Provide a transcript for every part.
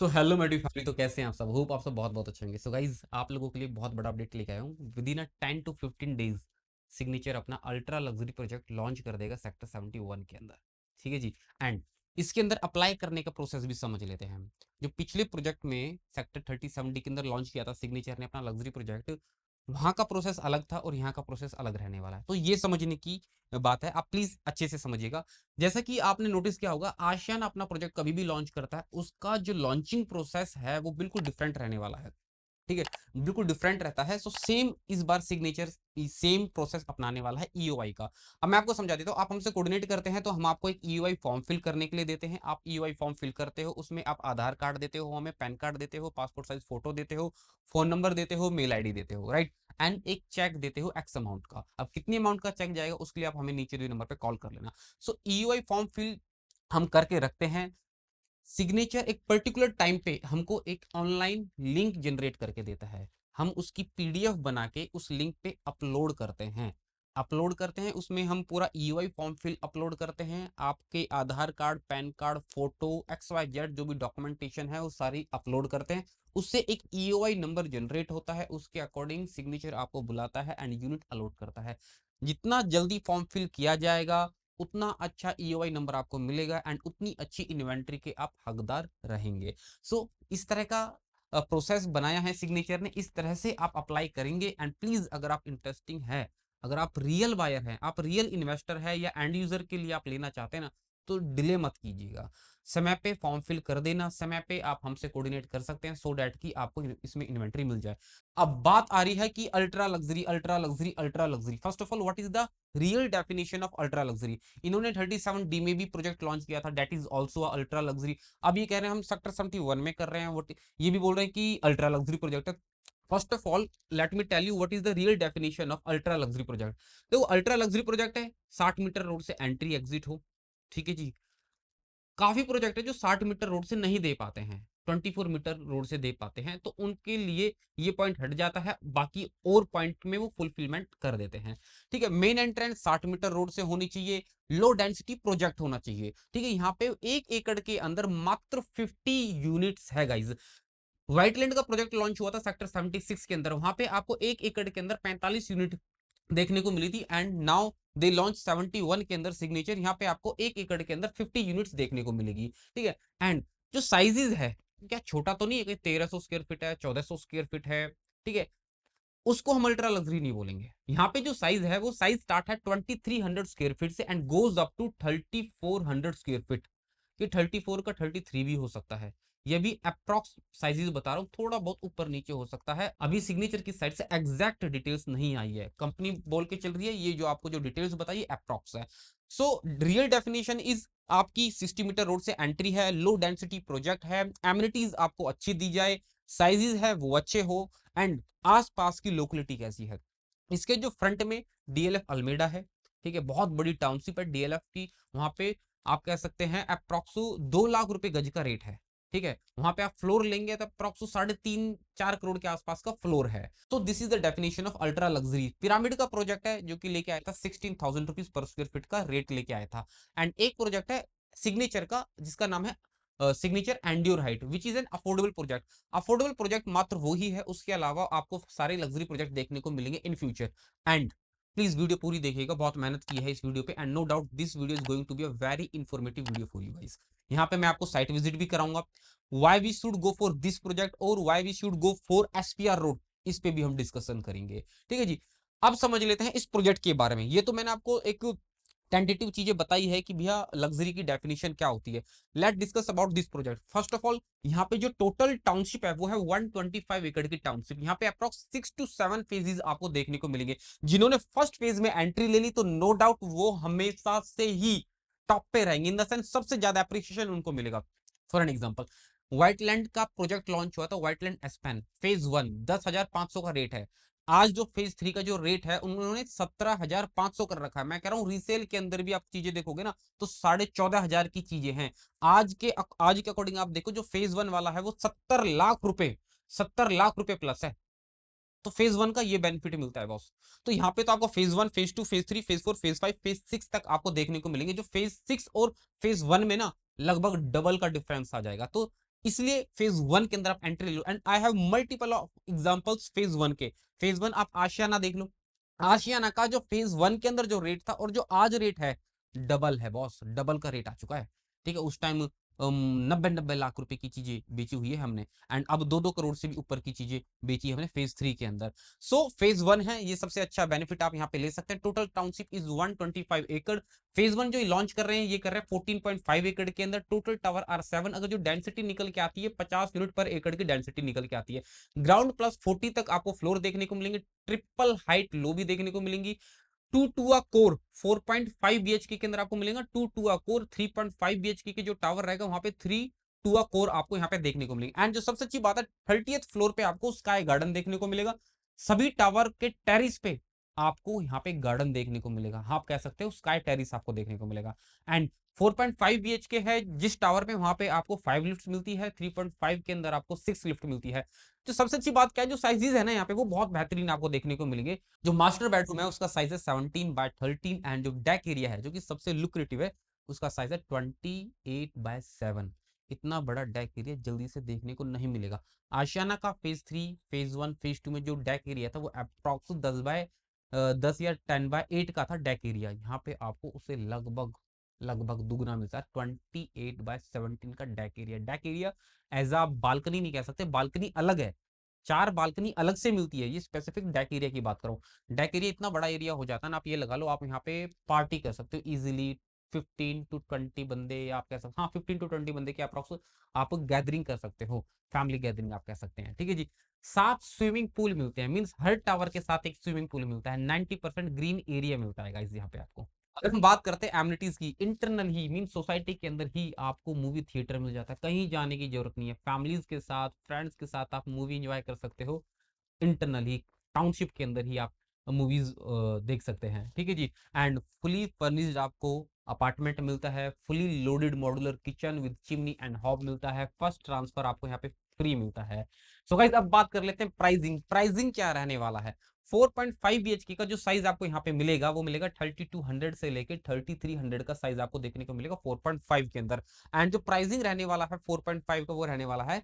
तो हेलो मेडी फैमिली तो कैसे हैं आप सब होप आप सब बहुत बहुत अच्छे होंगे सो गाइज आप लोगों के लिए बहुत बड़ा अपडेट लेके आया हूँ within a ten to fifteen days Signature अपना अल्ट्रा लग्जरी प्रोजेक्ट लॉन्च कर देगा सेक्टर सेवेंटी वन के अंदर ठीक है जी एंड इसके अंदर अप्लाई करने का प्रोसेस भी समझ लेते हैं जो पिछले प्रोजेक्ट में सेक्टर थर्टी के अंदर लॉन्च किया था सिग्नेचर ने अपना लग्जरी प्रोजेक्ट वहां का प्रोसेस अलग था और यहाँ का प्रोसेस अलग रहने वाला है तो ये समझने की बात है आप प्लीज अच्छे से समझिएगा जैसा कि आपने नोटिस किया होगा आशियान अपना प्रोजेक्ट कभी भी लॉन्च करता है उसका जो लॉन्चिंग प्रोसेस है वो बिल्कुल डिफरेंट रहने वाला है ठीक है बिल्कुल डिफरेंट रहता है सो सेम इस बार सिग्नेचर सेम प्रोसेस अपनाने वाला है ईओआई e का अब मैं आपको समझा देता हूँ आप हमसे कोऑर्डिनेट करते हैं तो हम आपको एक ईओआई फॉर्म फिल करने के लिए देते हैं आप ईओआई फॉर्म फिल करते हो उसमें आप आधार कार्ड देते हो हमें पैन कार्ड देते हो पासपोर्ट साइज फोटो देते हो फोन नंबर देते हो मेल आई देते हो राइट एंड एक चेक देते हो एक्स अमाउंट का अब कितनी अमाउंट का चेक जाएगा उसके लिए आप हमें नीचे दिए नंबर पर कॉल कर लेना सो ई फॉर्म फिल हम करके रखते हैं सिग्नेचर एक पर्टिकुलर टाइम पे हमको एक ऑनलाइन लिंक जनरेट करके देता है हम उसकी पीडीएफ बना के उस लिंक पे अपलोड करते हैं अपलोड करते हैं उसमें हम पूरा ईवाई फॉर्म फिल अपलोड करते हैं आपके Aadhaar card PAN card photo X Y Z जो भी डॉक्यूमेंटेशन है वो सारी अपलोड करते हैं उससे एक ई नंबर जनरेट होता है उसके अकॉर्डिंग सिग्नेचर आपको बुलाता है एंड यूनिट अलॉट करता है जितना जल्दी फॉर्म फिल किया जाएगा उतना अच्छा ई नंबर आपको मिलेगा एंड उतनी अच्छी इन्वेंट्री के आप हकदार रहेंगे सो so, इस तरह का प्रोसेस बनाया है सिग्नेचर ने इस तरह से आप अप्लाई करेंगे एंड प्लीज अगर आप इंटरेस्टिंग है अगर आप रियल बायर हैं आप रियल इन्वेस्टर है या एंड यूजर के लिए आप लेना चाहते हैं ना तो डिले मत कीजिएगा समय पे फॉर्म फिल कर देना समय पे आप हमसे कोऑर्डिनेट कर सकते हैं सो so डैट कि आपको इसमें इन्वेंट्री मिल जाए अब बात आ रही है कि ultra luxury ultra luxury ultra luxury first of all what is the real definition of ultra luxury इन्होंने 37 डी में भी प्रोजेक्ट लॉन्च किया था that is also ultra luxury अब ये कह रहे हैं हम सेक्टर वन में कर रहे हैं ये भी बोल रहे हैं कि ultra luxury project first of all let me tell you what is the real definition of ultra luxury project देखो अल्ट्रा लग्जरी प्रोजेक्ट है साठ मीटर रोड से एंट्री एग्जिट हो ठीक है जी काफी प्रोजेक्ट है जो साठ मीटर रोड से नहीं दे पाते हैं 24 मीटर रोड से दे पाते हैं तो उनके लिए ये पॉइंट हट जाता है बाकी और पॉइंट में वो फुलफिलमेंट कर देते हैं ठीक है मेन एंट्रेंस 60 मीटर रोड से होनी चाहिए लो डेंसिटी प्रोजेक्ट होना चाहिए ठीक है यहाँ पे एक एकड़ के अंदर मात्र 50 यूनिट्स है गाइज व्हाइटलैंड का प्रोजेक्ट लॉन्च हुआ था सेक्टर 76 के अंदर वहां पे आपको एक एकड़ के अंदर 45 यूनिट देखने को मिली थी एंड नाउ दे लॉन्च 71 के अंदर सिग्नेचर यहाँ पे आपको एक एकड़ के अंदर 50 यूनिट्स देखने को मिलेगी ठीक है एंड जो साइजेज है क्या छोटा तो नहीं है तेरह सौ स्क्वेयर फिट है चौदह सौ स्क्वेयर फिट है ठीक है उसको हम अल्ट्रा लग्जरी नहीं बोलेंगे यहाँ पे जो साइज है वो साइज स्टार्ट है twenty three hundred square feet से and goes up to thirty four hundred square feet ये थर्टी फोर का थर्टी थ्री भी हो सकता है ये भी अप्रोक्स साइजेस बता रहा हूँ थोड़ा बहुत ऊपर नीचे हो सकता है अभी सिग्नेचर की साइड से एग्जैक्ट डिटेल्स नहीं आई है कंपनी बोल के चल रही है ये जो आपको जो डिटेल्स बताई अप्रोक्स है सो रियल डेफिनेशन इज आपकी सिक्सटी मीटर रोड से एंट्री है लो डेंसिटी प्रोजेक्ट है एमिनिटीज आपको अच्छी दी जाए साइजेस है वो अच्छे हो एंड आसपास की लोकलिटी कैसी है इसके जो फ्रंट में डीएलएफ अल्मेडा है ठीक है बहुत बड़ी टाउनशिप है डीएलएफ की वहां पे आप कह सकते हैं अप्रोक्सो दो लाख रुपए गज का रेट है ठीक है वहां पे आप फ्लोर लेंगे तो अप्रॉक्स साढ़े तीन चार करोड़ के आसपास का फ्लोर है तो this is the definition of ultra luxury Pyramid का प्रोजेक्ट है जो कि लेके आया था sixteen thousand rupees per square feet का रेट लेके आया था एंड एक प्रोजेक्ट है सिग्नेचर का जिसका नाम है Signature Endure Height which is an affordable project affordable project मात्र वो ही है उसके अलावा आपको सारे लग्जरी प्रोजेक्ट देखने को मिलेंगे in future and please video पूरी देखिएगा बहुत मेहनत की है इस वीडियो पे and no doubt this video is going to be a very informative video for you guys यहाँ पे मैं आपको साइट विजिट भी कराऊंगा why we should go for this project और why we should go for R road इस पे भी हम डिस्कशन करेंगे ठीक है जी अब समझ लेते हैं इस प्रोजेक्ट के बारे में ये तो मैंने आपको एक टेंटेटिव चीजें बताई है कि भैया लग्जरी की डेफिनेशन क्या होती है let discuss about this project first of all यहाँ पे जो टोटल टाउनशिप है वो है 125 एकड़ की टाउनशिप यहाँ पे approx six to seven phases आपको देखने को मिलेंगे जिन्होंने फर्स्ट फेज में एंट्री ले ली तो नो no डाउट वो हमेशा से ही टॉप पे रहेंगे इन द सेंस सबसे ज्यादा अप्रिशिएशन उनको मिलेगा फॉर एन एग्जाम्पल व्हाइटलैंड का प्रोजेक्ट लॉन्च हुआ था Whiteland Aspen phase one दस हजार पांच सौ का रेट है आज जो फेज थ्री का जो रेट है उन्होंने सत्रह हजार पांच सौ कर रखा है मैं कह रहा हूँ रीसेल के अंदर भी आप चीजें देखोगे ना तो साढ़े चौदह हजार की चीजें हैं आज के आज के अकॉर्डिंग आप देखो जो फेज वन वाला है वो सत्तर लाख रुपए सत्तर लाख रुपए प्लस है तो फेज वन का ये बेनिफिट मिलता है बॉस तो यहाँ पे तो आपको phase one phase two phase three phase four phase five phase six तक आपको देखने को मिलेंगे जो फेज सिक्स और फेज वन में ना लगभग डबल का डिफरेंस आ जाएगा तो इसलिए फेज वन के अंदर आप एंट्री लो and I have multiple of examples phase one के फेज वन आप आशियाना देख लो आशियाना का जो फेज वन के अंदर जो रेट था और जो आज रेट है डबल है बॉस डबल का रेट आ चुका है ठीक है उस टाइम नब्बे नब्बे लाख रुपए की चीजें बेची हुई है हमने एंड अब दो दो करोड़ से भी ऊपर की चीजें बेची है हमने फेज थ्री के अंदर सो so, फेज वन है ये सबसे अच्छा बेनिफिट आप यहाँ पे ले सकते हैं टोटल टाउनशिप इज 125 एकड़ फेज वन जो लॉन्च कर रहे हैं ये कर रहे हैं 14.5 एकड़ के अंदर टोटल टावर आर सेवन अगर जो डेंसिटी निकल के आती है पचास यूनिट पर एकड़ की डेंसिटी निकल के आती है ग्राउंड प्लस फोर्टी तक आपको फ्लोर देखने को मिलेंगे ट्रिपल हाइट लो भी देखने को मिलेंगी two two crore four point five B K अंदर आपको मिलेगा two two crore three point five B K जो टावर रहेगा वहां पे थ्री आ कोर आपको यहाँ पे देखने को मिलेगी एंड जो सबसे अच्छी बात है थर्टी फ्लोर पे आपको स्काई गार्डन देखने को मिलेगा सभी टावर के टेरिस पे आपको यहाँ पे गार्डन देखने को मिलेगा हाँ आप कह सकते हो स्काई टेरिस आपको देखने को मिलेगा एंड 4.5 पॉइंट के है जिस टावर में वहां पे आपको फाइव लिफ्ट मिलती है 3.5 के अंदर आपको सिक्स लिफ्ट मिलती है तो सबसे अच्छी बात क्या है जो साइजेज है ना यहाँ पे वो बहुत बेहतरीन आपको देखने को मिलेंगे जो मास्टर बेडरूम है उसका साइज है 17 बाय 13 एंड जो डेक एरिया है जो कि सबसे लुक्रेटिव है उसका साइज है 28 बाय सेवन इतना बड़ा डेक एरिया जल्दी से देखने को नहीं मिलेगा आशियाना का phase three phase one phase two में जो डेक एरिया था वो अप्रॉक्स दस बाय दस या टेन बाय एट का था डेक एरिया यहाँ पे आपको उसे लगभग लगभग दुगना मिलता है ट्वेंटी एट बाय सेवनटीन का deck area deck area as आप बालकनी नहीं कह सकते बालकनी अलग है चार बालकनी अलग से मिलती है ये स्पेसिफिक डेक एरिया की बात करूँ डेक एरिया इतना बड़ा एरिया हो जाता है ना आप ये लगा लो आप यहाँ पे पार्टी कर सकते हो इजिली फिफ्टीन टू ट्वेंटी बंदे या आप कह सकते हाँ फिफ्टीन टू ट्वेंटी बंदे की अप्रॉक्स आप गैदरिंग कर सकते हो फैमिली गैदरिंग आप कह सकते हैं ठीक है जी सात स्विमिंग पूल मिलते हैं मीन्स हर टावर के साथ एक स्विमिंग पूल मिलता है नाइन्टी परसेंट ग्रीन एरिया मिलता है गाइस यहाँ पे आपको अगर हम बात करते हैं एमिनिटीज की इंटरनल ही मीन सोसाइटी के अंदर ही आपको मूवी थिएटर मिल जाता है कहीं जाने की जरूरत नहीं है फैमिलीज के साथ फ्रेंड्स के साथ आप मूवी इंजॉय कर सकते हो इंटरनल ही टाउनशिप के अंदर ही आप मूवीज देख सकते हैं ठीक है जी एंड फुली फर्निश्ड आपको अपार्टमेंट मिलता है fully loaded modular kitchen with chimney and hob मिलता है फर्स्ट ट्रांसफर आपको यहाँ पे फ्री मिलता है सो so गाइज अब बात कर लेते हैं प्राइसिंग प्राइसिंग क्या रहने वाला है 4.5 पॉइंट का जो साइज आपको यहाँ पे मिलेगा वो मिलेगा 3200 से लेके 3300 का साइज आपको देखने को मिलेगा 4.5 के अंदर एंड जो प्राइसिंग रहने वाला है 4.5 का वो रहने वाला है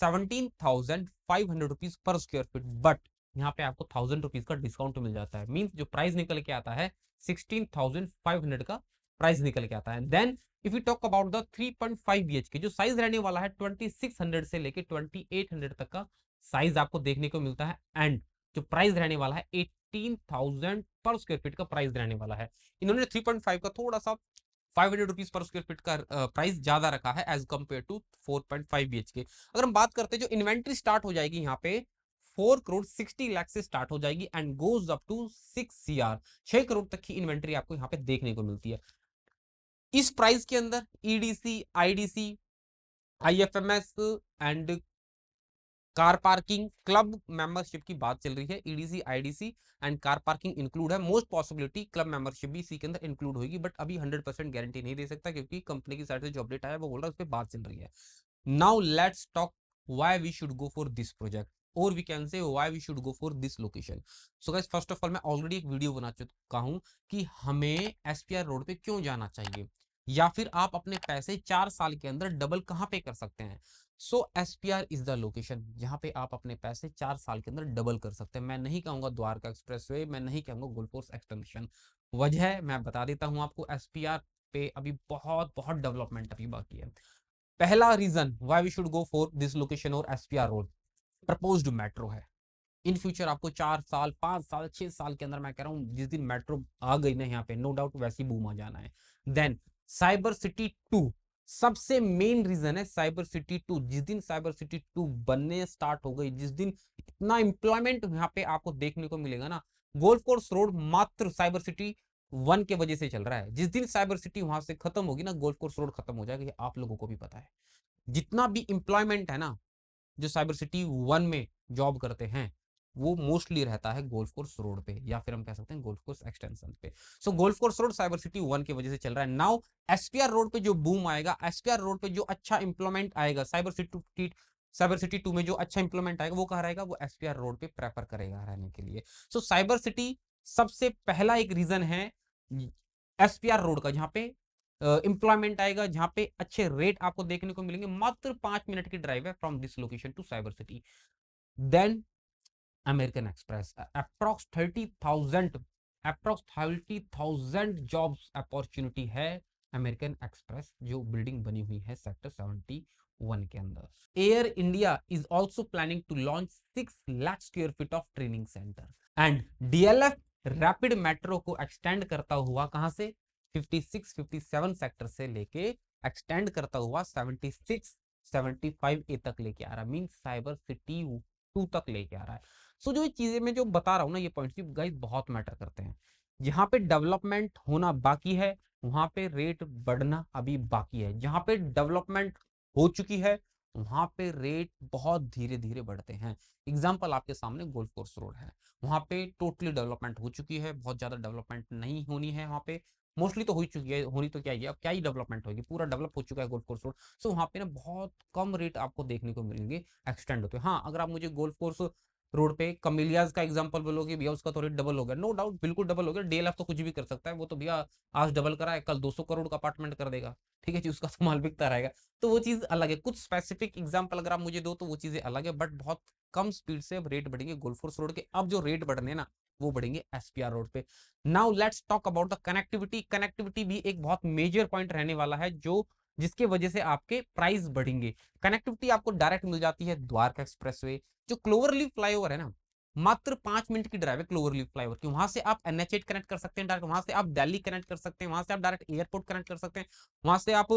seventeen thousand five hundred rupees per square feet but यहाँ पे आपको थाउजेंड रुपीज का डिस्काउंट मिल जाता है मीन्स जो प्राइस निकल के आता है सिक्सटीन थाउजेंड फाइव हंड्रेड का प्राइस निकल के आता है then if you talk about the 3.5 point के जो साइज रहने वाला है 2600 से लेके 2800 तक का साइज आपको देखने को मिलता है एंड जो प्राइस रहने वाला है 18,000 पर स्क्वायर फीट का प्राइस रहने वाला है इन्होंने 3.5 का थोड़ा सा five hundred rupees per square feet का प्राइस ज्यादा रखा है as compare to four point five B H के अगर हम बात करते हैं जो इन्वेंट्री स्टार्ट हो जाएगी यहाँ पे फोर करोड़ सिक्सटी लाख से स्टार्ट हो जाएगी and goes up to six CR R छह करोड़ तक की इन्वेंट्री आपको यहाँ पे देखने को मिलती है इस प्राइस के अंदर EDC IDC IFMS and car parking club membership की बात चल रही है EDC IDC and car parking include है मोस्ट पॉसिबिलिटी क्लब मेंबरशिप भी इसी के अंदर इंक्लूड होगी बट अभी 100 परसेंट गारंटी नहीं दे सकता क्योंकि कंपनी की साइड से जो अपडेट आया वो बोल रहा है उस पर बात चल रही है now let's talk why we should go for this project और we can say why we should go for this location so guys first of all मैं ऑलरेडी एक वीडियो बना चुका हूँ कि हमें एस रोड पे क्यों जाना चाहिए या फिर आप अपने पैसे चार साल के अंदर डबल कहाँ पे कर सकते हैं so S P R is the location जहाँ पे आप अपने पैसे चार साल के अंदर डबल कर सकते हैं मैं नहीं कहूँगा द्वारका एक्सप्रेस वे मैं नहीं कहूँगा गोलफोर्स एक्सटेंशन वजह मैं बता देता हूँ आपको एस पी आर पे अभी बहुत बहुत डेवलपमेंट अभी बाकी है पहला reason why we should go for this location और S P R road propose metro है इन फ्यूचर आपको चार साल पांच साल छह साल के अंदर मैं कह रहा हूँ जिस दिन मेट्रो आ गई ना यहाँ पे नो डाउट वैसी बूम आ जाना है देन साइबर सिटी टू सबसे मेन रीजन है साइबर सिटी टू जिस दिन साइबर सिटी टू बनने स्टार्ट हो गई जिस दिन इतना इंप्लॉयमेंट यहाँ पे आपको देखने को मिलेगा ना गोल्फ कोर्स रोड मात्र साइबर सिटी वन के वजह से चल रहा है जिस दिन साइबर सिटी वहां से खत्म होगी ना गोल्फ कोर्स रोड खत्म हो जाएगा ये आप लोगों को भी पता है जितना भी इंप्लॉयमेंट है ना जो साइबर सिटी वन में जॉब करते हैं वो मोस्टली रहता है गोल्फ कोर्स रोड पे या फिर हम कह सकते हैं गोल्फ कोर्स एक्सटेंशन पे so golf course road cyber city one की वजह से चल रहा है नाउ एसपीआर रोड पे जो बूम आएगा एसपीआर रोड पे जो अच्छा इंप्लीमेंट आएगा cyber city cyber city two में जो अच्छा इंप्लीमेंट आएगा वो कहा रहेगा वो एसपीआर रोड पे प्रेफर करेगा रहने के लिए सो साइबर सिटी सबसे पहला एक रीजन है एसपीआर रोड का जहाँ पे इंप्लॉयमेंट आएगा जहाँ पे अच्छे रेट आपको देखने को मिलेंगे मात्र पांच मिनट की ड्राइव है from this location to cyber city then American Express approx thirty thousand approx thirty thousand job opportunity है अमेरिकन एक्सप्रेस जो बिल्डिंग बनी हुई है सेक्टर सेवेंटी वन के अंदर Air India is also planning to launch six lakh square feet of training centre and DLF rapid metro को extend करता हुआ कहां से 56, 57 सेक्टर से लेके एक्सटेंड करता हुआ 76, 75 ए तक लेके आ रहा है मीन साइबर सिटी टू तक लेके आ रहा है सो so, जो ये चीजें मैं जो बता रहा हूँ ना ये पॉइंट्स बहुत मैटर करते हैं जहाँ पे डेवलपमेंट होना बाकी है वहां पे रेट बढ़ना अभी बाकी है जहाँ पे डेवलपमेंट हो चुकी है वहां पे रेट बहुत धीरे धीरे बढ़ते हैं एग्जाम्पल आपके सामने गोल्फ कोर्स रोड है वहां पे टोटली डेवलपमेंट हो चुकी है बहुत ज्यादा डेवलपमेंट नहीं होनी है वहां पे मोस्टली तो हो चुकी है होनी तो क्या है अब क्या ही डेवलपमेंट होगी पूरा डेवलप हो चुका है गोल्फ कोर्स रोड सो वहाँ पे ना बहुत कम रेट आपको देखने को मिलेंगे एक्सटेंड होते हाँ अगर आप मुझे गोल्फ कोर्स रोड पे कमिलियाज का एग्जाम्पल बोलोगे भैया उसका तो रेट डबल हो गया नो डाउट बिल्कुल डबल हो गया डीएलएफ तो कुछ भी कर सकता है वो तो भैया आज डबल करा है कल 200 करोड़ का अपार्टमेंट कर देगा ठीक है जी उसका तो माल बिकता रहेगा तो वो चीज़ अलग है कुछ स्पेसिफिक एग्जाम्पल अगर आप मुझे दो तो वो चीज़ें अलग है बट बहुत कम स्पीड से अब रेट बढ़ेंगे गोल्फोर्स रोड के अब जो रेट बढ़ने ना वो बढ़ेंगे एसपीआर रोड पे now let's talk about the connectivity connectivity भी एक बहुत मेजर पॉइंट रहने वाला है जो जिसके वजह से आपके प्राइस बढ़ेंगे कनेक्टिविटी आपको डायरेक्ट मिल जाती है द्वारका एक्सप्रेसवे जो क्लोवरली फ्लाईओवर है ना मात्र पांच मिनट की ड्राइव है क्लोवरली फ्लाईओवर की वहां से आप एनएच कनेक्ट कर सकते हैं डायरेक्ट वहां से आप दिल्ली कनेक्ट कर सकते हैं वहां से आप डायरेक्ट एयरपोर्ट कनेक्ट कर सकते हैं वहां से आप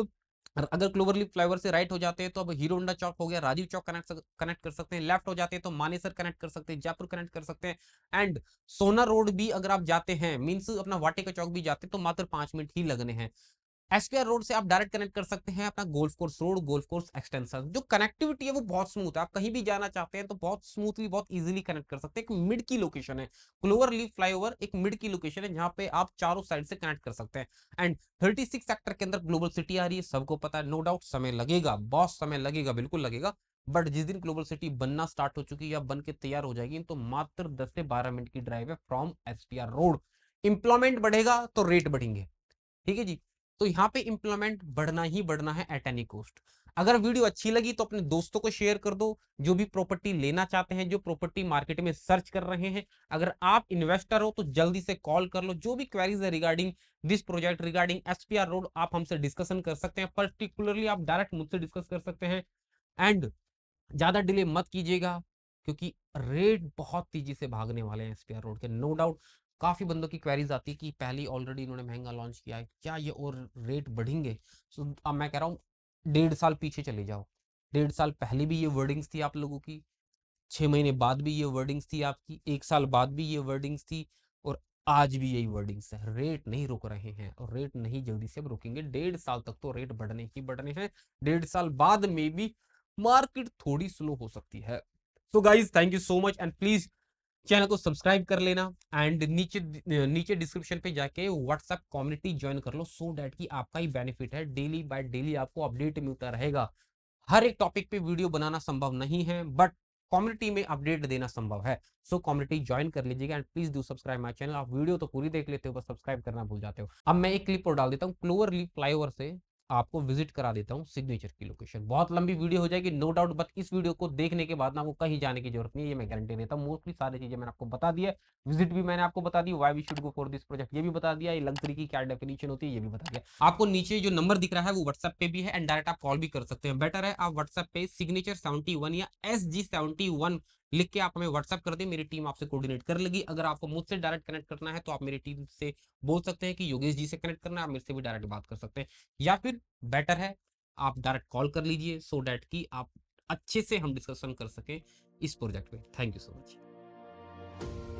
और अगर क्लोवरली फ्लाइवर से राइट हो जाते हैं तो अब हीरो होंडा चौक हो गया राजीव चौक कनेक्ट कनेक्ट कर सकते हैं लेफ्ट हो जाते हैं तो मानेसर कनेक्ट कर सकते हैं जयपुर कनेक्ट कर सकते हैं एंड सोना रोड भी अगर आप जाते हैं मीन्स अपना वाटिका चौक भी जाते हैं तो मात्र पांच मिनट ही लगने हैं एसपीआर रोड से आप डायरेक्ट कनेक्ट कर सकते हैं अपना golf course road golf course extension जो कनेक्टिविटी है वो बहुत स्मूथ है आप कहीं भी जाना चाहते हैं तो बहुत स्मूथली बहुत इजीली कनेक्ट कर सकते हैं एक मिड की लोकेशन है क्लोवर लीफ फ्लाईओवर एक मिड की लोकेशन है जहाँ पे आप चारों साइड से कनेक्ट कर सकते हैं एंड थर्टी सेक्टर के अंदर ग्लोबल सिटी आ रही है सबको पता है नो डाउट समय लगेगा बहुत समय लगेगा बिल्कुल लगेगा बट जिस दिन ग्लोबल सिटी बनना स्टार्ट हो चुकी है या बन के तैयार हो जाएगी तो मात्र दस से बारह मिनट की ड्राइव है फ्रॉम एस रोड इंप्लॉयमेंट बढ़ेगा तो रेट बढ़ेंगे ठीक है जी तो यहाँ पे इम्प्लॉयमेंट बढ़ना ही बढ़ना है एट एनी कोस्ट अगर वीडियो अच्छी लगी तो अपने दोस्तों को शेयर कर दो जो भी प्रॉपर्टी लेना चाहते हैं जो प्रॉपर्टी मार्केट में सर्च कर रहे हैं अगर आप इन्वेस्टर हो तो जल्दी से कॉल कर लो जो भी क्वेरीज है regarding this project regarding SPR road आप हमसे डिस्कशन कर सकते हैं पर्टिकुलरली आप डायरेक्ट मुझसे डिस्कस कर सकते हैं एंड ज्यादा डिले मत कीजिएगा क्योंकि रेट बहुत तेजी से भागने वाले हैं एसपीआर रोड के नो डाउट काफ़ी बंदों की क्वेरीज आती है कि पहले ऑलरेडी इन्होंने महंगा लॉन्च किया है क्या ये और रेट बढ़ेंगे सो so, अब मैं कह रहा हूँ डेढ़ साल पीछे चले जाओ डेढ़ साल पहले भी ये वर्डिंग्स थी आप लोगों की छः महीने बाद भी ये वर्डिंग्स थी आपकी एक साल बाद भी ये वर्डिंग्स थी और आज भी यही वर्डिंग्स है रेट नहीं रुक रहे हैं और रेट नहीं जल्दी से अब रुकेंगे डेढ़ साल तक तो रेट बढ़ने ही बढ़ने हैं डेढ़ साल बाद में भी मार्केट थोड़ी स्लो हो सकती है so guys thank you so much and please channel को सब्सक्राइब कर लेना एंड नीचे नीचे डिस्क्रिप्शन पे जाके व्हाट्सएप कम्युनिटी ज्वाइन कर लो सो डैट की आपका ही बेनिफिट है डेली बाय डेली आपको अपडेट मिलता रहेगा हर एक टॉपिक पे वीडियो बनाना संभव नहीं है बट कम्युनिटी में अपडेट देना संभव है सो कम्युनिटी ज्वाइन कर लीजिएगा and please do subscribe my channel आप वीडियो तो पूरी देख लेते हो बस सब्सक्राइब करना भूल जाते हो अब मैं एक क्लिप और डाल देता हूँ क्लोअर लीप फ्लाईओवर से आपको विजिट करा देता हूँ सिग्नेचर की लोकेशन बहुत लंबी वीडियो हो जाएगी नो डाउट बट इस वीडियो को देखने के बाद ना आपको कहीं जाने की जरूरत नहीं है ये मैं गारंटी देता हूँ मोस्टली सारी चीजें मैंने आपको बता दी है विजिट भी मैंने आपको बता दी why we should go for this project ये भी बता दिया लग्जरी की क्या डेफिनेशन होती है ये भी बता दिया आपको नीचे जो नंबर दिख रहा है वो व्हाट्सएप पे भी है एंड डायरेक्ट आप कॉल भी कर सकते हैं बेटर है आप व्हाट्सएप पे सिग्नेचर सेवेंटी या एस जी लिख के आप हमें व्हाट्सअप कर दे मेरी टीम आपसे कोऑर्डिनेट कर लेगी अगर आपको मुझसे डायरेक्ट कनेक्ट करना है तो आप मेरी टीम से बोल सकते हैं कि योगेश जी से कनेक्ट करना है आप मेरे से भी डायरेक्ट बात कर सकते हैं या फिर बेटर है आप डायरेक्ट कॉल कर लीजिए सो डैट की आप अच्छे से हम डिस्कशन कर सकें इस प्रोजेक्ट में थैंक यू सो मच